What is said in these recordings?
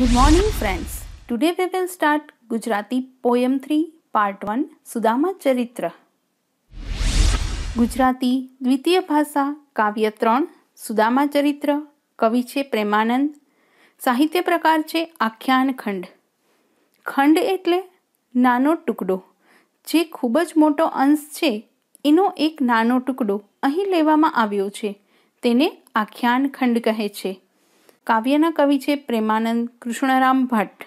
good morning friends today we will start Gujarati poem three part one Sudama ચરિત્ર ગુજરાતી દ્વિતીય ભાષા કાવ્ય ત્રણ સુદામા ચરિત્ર કવિ છે પ્રેમાનંદ સાહિત્ય પ્રકાર છે આખ્યાન ખંડ ખંડ એટલે નાનો ટુકડો જે ખૂબ જ મોટો અંશ છે એનો એક નાનો ટુકડો અહીં લેવામાં આવ્યો છે તેને આખ્યાન ખંડ કહે છે કાવ્યના કવિ છે પ્રેમાનંદ કૃષ્ણરામ ભટ્ટ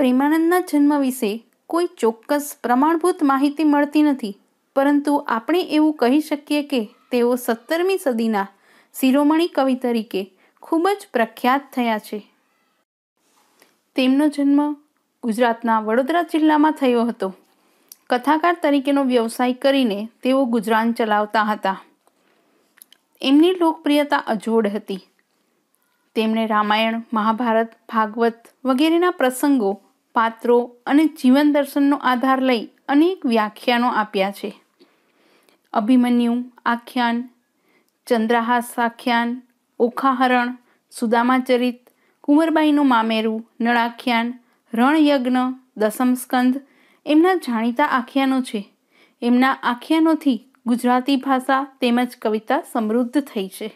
પ્રેમાનંદના જન્મ વિશે કોઈ ચોક્કસ પ્રમાણભૂત માહિતી મળતી નથી પરંતુ આપણે એવું કહી શકીએ કે તેઓ સત્તરમી સદીના શિરોમણી કવિ તરીકે ખૂબ જ પ્રખ્યાત થયા છે તેમનો જન્મ ગુજરાતના વડોદરા જિલ્લામાં થયો હતો કથાકાર તરીકેનો વ્યવસાય કરીને તેઓ ગુજરાન ચલાવતા હતા એમની લોકપ્રિયતા અજોડ હતી તેમણે રામાયણ મહાભારત ભાગવત વગેરેના પ્રસંગો પાત્રો અને જીવન દર્શનનો આધાર લઈ અનેક વ્યાખ્યાનો આપ્યા છે અભિમન્યુ આખ્યાન ચંદ્રાહાસ આખ્યાન ઓખાહરણ સુદામાચરિત કુંવરબાઈનું મામેરું નળાખ્યાન રણયજ્ઞ દસમસ્કંદ એમના જાણીતા આખ્યાનો છે એમના આખ્યાનોથી ગુજરાતી ભાષા તેમજ કવિતા સમૃદ્ધ થઈ છે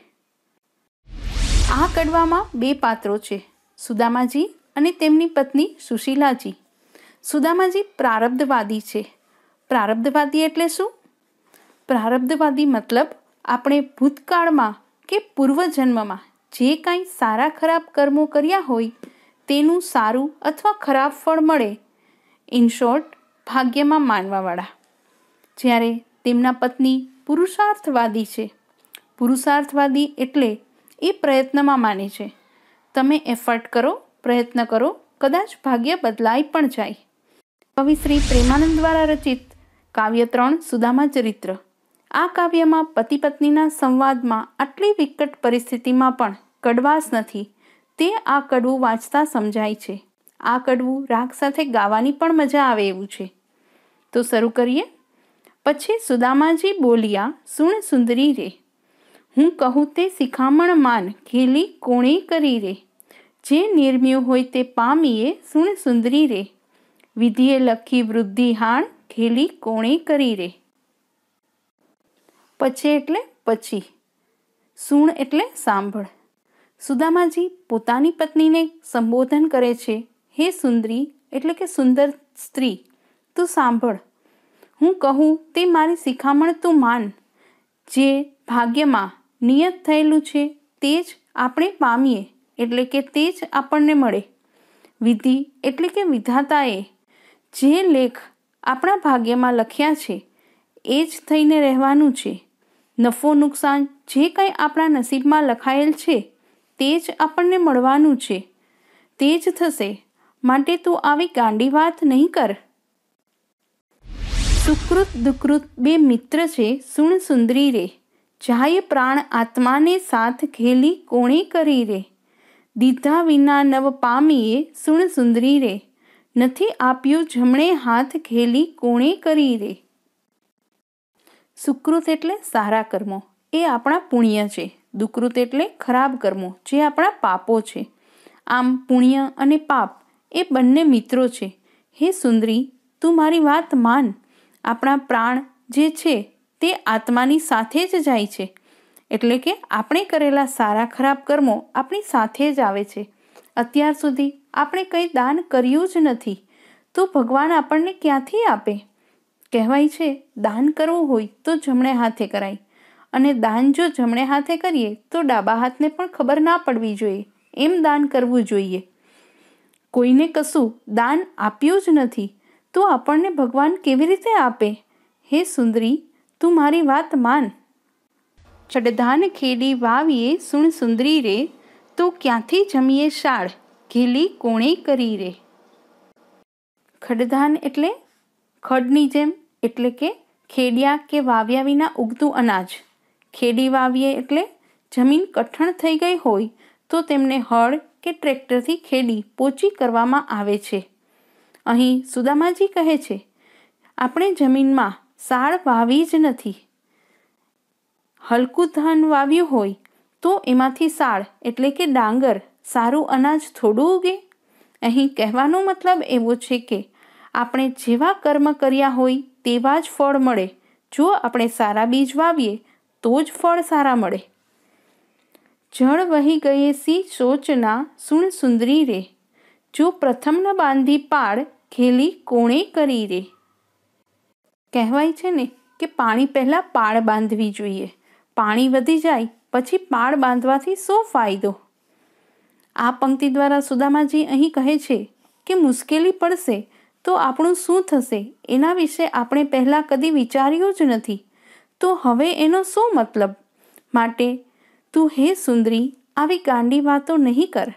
આ કડવામાં બે પાત્રો છે સુદામાજી અને તેમની પત્ની સુશીલાજી સુદામાજી પ્રારબ્ધવાદી છે પ્રારબ્ધવાદી એટલે શું પ્રારબ્ધવાદી મતલબ આપણે ભૂતકાળમાં કે પૂર્વજન્મમાં જે કાંઈ સારા ખરાબ કર્મો કર્યા હોય તેનું સારું અથવા ખરાબ ફળ મળે ઇન શોર્ટ ભાગ્યમાં માનવાવાળા જ્યારે તેમના પત્ની પુરુષાર્થવાદી છે પુરુષાર્થવાદી એટલે એ પ્રયત્નમાં માને છે તમે એફર્ટ કરો પ્રયત્ન કરો કદાચ ભાગ્ય બદલાઈ પણ જાય કવિ શ્રી પ્રેમાનંદ દ્વારા રચિત કાવ્ય ત્રણ સુદામા ચરિત્ર આ કાવ્યમાં પતિ પત્નીના સંવાદમાં આટલી વિકટ પરિસ્થિતિમાં પણ કડવાસ નથી તે આ કડવું વાંચતા સમજાય છે આ કડવું રાગ સાથે ગાવાની પણ મજા આવે એવું છે તો શરૂ કરીએ પછી સુદામાજી બોલ્યા સુણ સુંદરી રે હું કહું તે શિખામણ માન ખેલી કોણે કરી રે જે નિર્મ્યું હોય તે પામીએ સુણ સુંદરી રે વિધિએ લખી વૃદ્ધિ હાણ ખેલી કોણે કરી રે પછી એટલે પછી સૂણ એટલે સાંભળ સુદામાજી પોતાની પત્નીને સંબોધન કરે છે હે સુંદરી એટલે કે સુંદર સ્ત્રી તું સાંભળ હું કહું તે મારી શિખામણ તું માન જે ભાગ્યમાં નિયત થયેલું છે તે જ આપણે પામીએ એટલે કે તે જ આપણને મળે વિધિ એટલે કે વિધાતાએ જે લેખ આપણા ભાગ્યમાં લખ્યા છે એ જ થઈને રહેવાનું છે નફો નુકસાન જે કંઈ આપણા નસીબમાં લખાયેલ છે તે જ આપણને મળવાનું છે તે જ થશે માટે તું આવી ગાંડી વાત નહીં કર સુકૃત દુકૃત બે મિત્ર છે સુણ સુંદરી રે જાય પ્રાણ આત્માને સાથ ખેલી કોણે કરી રે દીધા વિના નવ પામીએ સુણ સુંદરી રે નથી આપ્યું જમણે હાથ ખેલી કોણે કરી રે સુકૃત એટલે સારા કર્મો એ આપણા પુણ્ય છે દુકૃત એટલે ખરાબ કર્મો જે આપણા પાપો છે આમ પુણ્ય અને પાપ એ બંને મિત્રો છે હે સુંદરી તું મારી વાત માન આપણા પ્રાણ જે છે તે આત્માની સાથે જ જાય છે એટલે કે આપણે કરેલા સારા ખરાબ કર્મો આપણી સાથે જ આવે છે અત્યાર સુધી આપણે કંઈ દાન કર્યું જ નથી તો ભગવાન આપણને ક્યાંથી આપે કહેવાય છે દાન કરવું હોય તો જમણે હાથે કરાય અને દાન જો જમણે હાથે કરીએ તો ડાબા હાથને પણ ખબર ના પડવી જોઈએ એમ દાન કરવું જોઈએ કોઈને કશું દાન આપ્યું જ નથી તો આપણને ભગવાન કેવી રીતે આપે હે સુંદરી તું મારી વાત માન ચડધાન ખેડી વાવીએ સુણ સુંદરી રે તો ક્યાંથી જમીએ શાળ ઘેલી કોણે કરી રે ખડધાન એટલે ખડની જેમ એટલે કે ખેડિયા કે વાવ્યા વિના ઉગતું અનાજ ખેડી વાવીએ એટલે જમીન કઠણ થઈ ગઈ હોય તો તેમને હળ કે ટ્રેક્ટરથી ખેડી પોચી કરવામાં આવે છે અહીં સુદામાજી કહે છે આપણે જમીનમાં સાળ વાવી જ નથી હલકું ધાન વાવ્યું હોય તો એમાંથી સાળ એટલે કે ડાંગર સારું અનાજ થોડું ઉગે અહીં કહેવાનો મતલબ એવો છે કે આપણે જેવા કર્મ કર્યા હોય તેવા જ ફળ મળે જો આપણે સારા બીજ વાવીએ તો જ ફળ સારા મળે જળ વહી ગયે સી સોચના સુણ સુંદરી રે જો પ્રથમ ન બાંધી પાળ ખેલી કોણે કરી રે કહેવાય છે ને કે પાણી પહેલાં પાળ બાંધવી જોઈએ પાણી વધી જાય પછી પાળ બાંધવાથી શું ફાયદો આ પંક્તિ દ્વારા સુદામાજી અહીં કહે છે કે મુશ્કેલી પડશે તો આપણું શું થશે એના વિશે આપણે પહેલાં કદી વિચાર્યું જ નથી તો હવે એનો શું મતલબ માટે તું હે સુંદરી આવી ગાંડી વાતો નહીં કર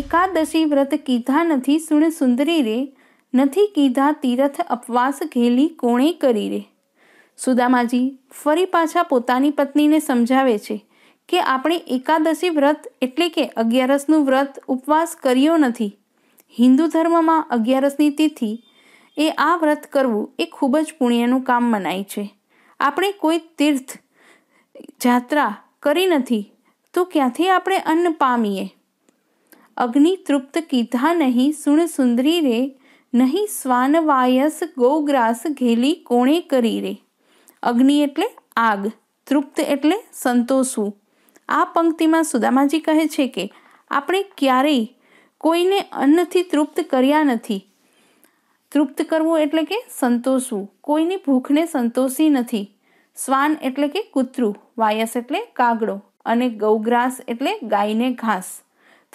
એકાદશી વ્રત કીધા નથી સુણે સુંદરી રે નથી કીધા તીરથ અપવાસ ઘેલી કોણે કરી રે સુદામાજી ફરી પાછા પોતાની પત્નીને સમજાવે છે કે આપણે એકાદશી વ્રત એટલે કે અગિયારસનું વ્રત ઉપવાસ કર્યો નથી હિન્દુ ધર્મમાં અગિયારસની તિથિ એ આ વ્રત કરવું એ ખૂબ જ પુણ્યનું કામ મનાય છે આપણે કોઈ તીર્થ જાત્રા કરી નથી તો ક્યાંથી આપણે અન્ન પામીએ અગ્નિ તૃપ્ત કીધા નહીં સુણ સુંદરી રે નહીં સ્વાનવાયસ ગૌગ્રાસ ઘેલી કોણે કરી રે અગ્નિ એટલે આગ તૃપ્ત એટલે સંતોષવું આ પંક્તિમાં સુદામાજી કહે છે કે આપણે ક્યારેય કોઈને અન્નથી તૃપ્ત કર્યા નથી તૃપ્ત કરવું એટલે કે સંતોષવું કોઈની ભૂખને સંતોષી નથી શ્વાન એટલે કે કૂતરું વાયસ એટલે કાગડો અને ગૌગ્રાસ એટલે ગાયને ઘાસ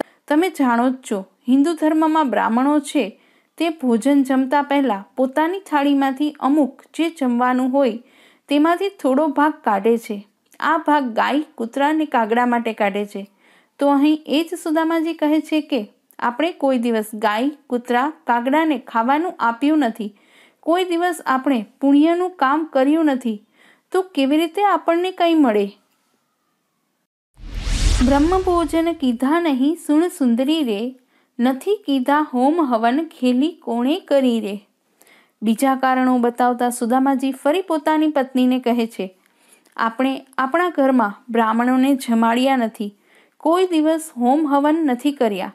તમે જાણો જ છો હિન્દુ ધર્મમાં બ્રાહ્મણો છે તે ભોજન જમતા પહેલાં પોતાની થાળીમાંથી અમુક જે જમવાનું હોય તેમાંથી થોડો ભાગ કાઢે છે આ ભાગ ગાય કૂતરા અને કાગડા માટે કાઢે છે તો અહીં એ જ સુદામાજી કહે છે કે આપણે કોઈ દિવસ ગાય કૂતરા કાગડાને ખાવાનું આપ્યું નથી કોઈ દિવસ આપણે પુણ્યનું કામ કર્યું નથી તો કેવી રીતે આપણને કંઈ મળે બ્રહ્મ ભોજન કીધા નહીં સુણ સુંદરી રે નથી કીધા હોમ હવન ખેલી કોણે કરી રે બીજા કારણો બતાવતા સુદામાજી ફરી પોતાની પત્નીને કહે છે આપણે આપણા ઘરમાં બ્રાહ્મણોને જમાડ્યા નથી કોઈ દિવસ હોમ હવન નથી કર્યા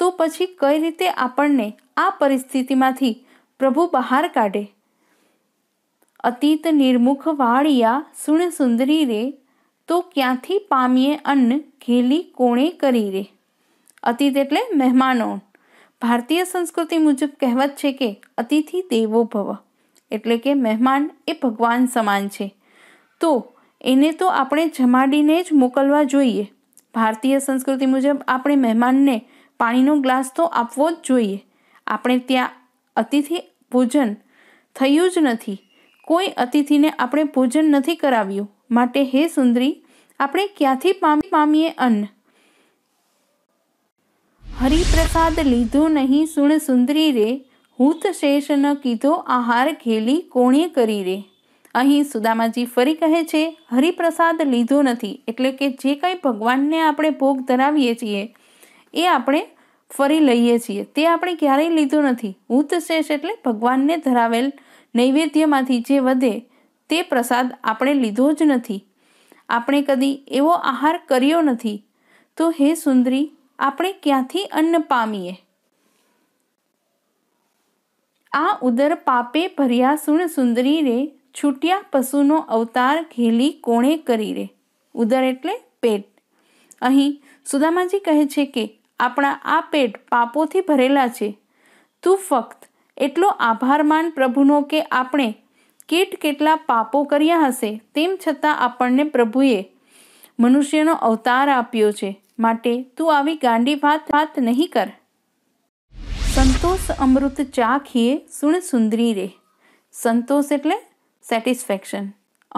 તો પછી કઈ રીતે આપણને આ પરિસ્થિતિમાંથી પ્રભુ બહાર કાઢે અતીત નિર્મુખ વાળિયા સુણ સુંદરી રે તો ક્યાંથી પામીએ અન્ન ઘેલી કોણે કરી રે અતિથ એટલે મહેમાનો ભારતીય સંસ્કૃતિ મુજબ કહેવત છે કે અતિથિ દેવો ભવ એટલે કે મહેમાન એ ભગવાન સમાન છે તો એને તો આપણે જમાડીને જ મોકલવા જોઈએ ભારતીય સંસ્કૃતિ મુજબ આપણે મહેમાનને પાણીનો ગ્લાસ તો આપવો જ જોઈએ આપણે ત્યાં અતિથિ ભોજન થયું જ નથી કોઈ અતિથિને આપણે ભોજન નથી કરાવ્યું માટે હે સુંદરી આપણે ક્યાંથી પામી પામીએ અન્ન હરિપ્રસાદ લીધો નહીં સુણ સુંદરી રે હૂત શેષ ન કીધો આહાર ઘેલી કોણે કરી રે અહીં સુદામાજી ફરી કહે છે હરિપ્રસાદ લીધો નથી એટલે કે જે કંઈ ભગવાનને આપણે ભોગ ધરાવીએ છીએ એ આપણે ફરી લઈએ છીએ તે આપણે ક્યારેય લીધો નથી હૂત શેષ એટલે ભગવાનને ધરાવેલ નૈવેદ્યમાંથી જે વધે તે પ્રસાદ આપણે લીધો જ નથી આપણે કદી એવો આહાર કર્યો નથી તો હે સુંદરી આપણે ક્યાંથી અન્ન પામીએ આ ઉદર પાપે ભર્યા સુણ સુંદરી રે છૂટ્યા પશુનો અવતાર ઘેલી કોણે કરી રે ઉદર એટલે પેટ અહીં સુદામાજી કહે છે કે આપણા આ પેટ પાપોથી ભરેલા છે તું ફક્ત એટલો આભાર માન પ્રભુનો કે આપણે કેટ કેટલા પાપો કર્યા હશે તેમ છતાં આપણને પ્રભુએ મનુષ્યનો અવતાર આપ્યો છે માટે તું આવી ગાંડી વાત વાત નહીં કર સંતોષ અમૃત ચા ખીએ સુણ સુંદરી રે સંતોષ એટલે સેટિસ્ફેક્શન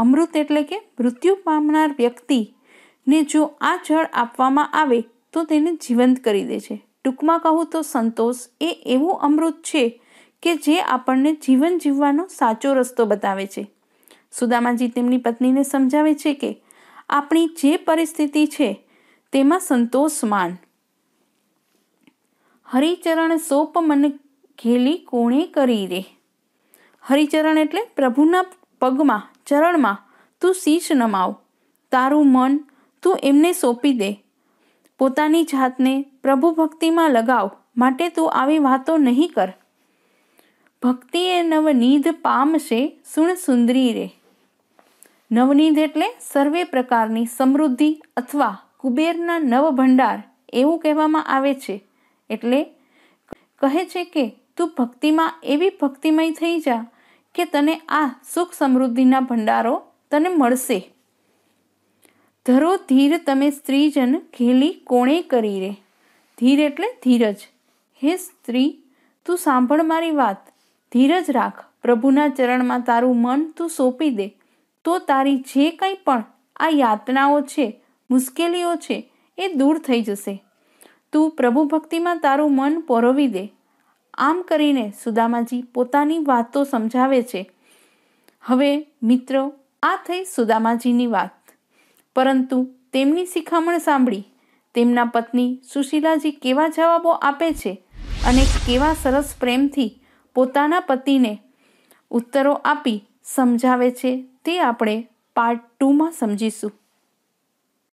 અમૃત એટલે કે મૃત્યુ પામનાર વ્યક્તિને જો આ જળ આપવામાં આવે તો તેને જીવંત કરી દે છે ટૂંકમાં કહું તો સંતોષ એ એવું અમૃત છે કે જે આપણને જીવન જીવવાનો સાચો રસ્તો બતાવે છે સુદામાજી તેમની પત્નીને સમજાવે છે કે આપણી જે પરિસ્થિતિ છે તેમાં સંતોષ માન હરિચરણ સોપ મન ઘેલી કોણે કરી રે હરિચરણ એટલે પ્રભુના પગમાં ચરણમાં તું શીશ નમાવ તારું મન તું એમને સોંપી દે પોતાની જાતને પ્રભુ ભક્તિમાં લગાવ માટે તું આવી વાતો નહીં કર ભક્તિ એ નવનીધ પામશે સુણ સુંદરી રે નવનીધ એટલે સર્વે પ્રકારની સમૃદ્ધિ અથવા કુબેરના નવ ભંડાર એવું કહેવામાં આવે છે એટલે કહે છે કે તું ભક્તિમાં એવી ભક્તિમય થઈ જા કે તને આ સુખ સમૃદ્ધિના ભંડારો તને મળશે ધરો ધીર તમે સ્ત્રીજન ખેલી કોણે કરી રે ધીર એટલે ધીરજ હે સ્ત્રી તું સાંભળ મારી વાત ધીરજ રાખ પ્રભુના ચરણમાં તારું મન તું સોંપી દે તો તારી જે કંઈ પણ આ યાતનાઓ છે મુશ્કેલીઓ છે એ દૂર થઈ જશે તું પ્રભુ ભક્તિમાં તારું મન પરોવી દે આમ કરીને સુદામાજી પોતાની વાતો સમજાવે છે હવે મિત્રો આ થઈ સુદામાજીની વાત પરંતુ તેમની શિખામણ સાંભળી તેમના પત્ની સુશીલાજી કેવા જવાબો આપે છે અને કેવા સરસ પ્રેમથી પોતાના પતિને ઉત્તરો આપી સમજાવે છે તે આપણે પાર્ટ ટુમાં સમજીશું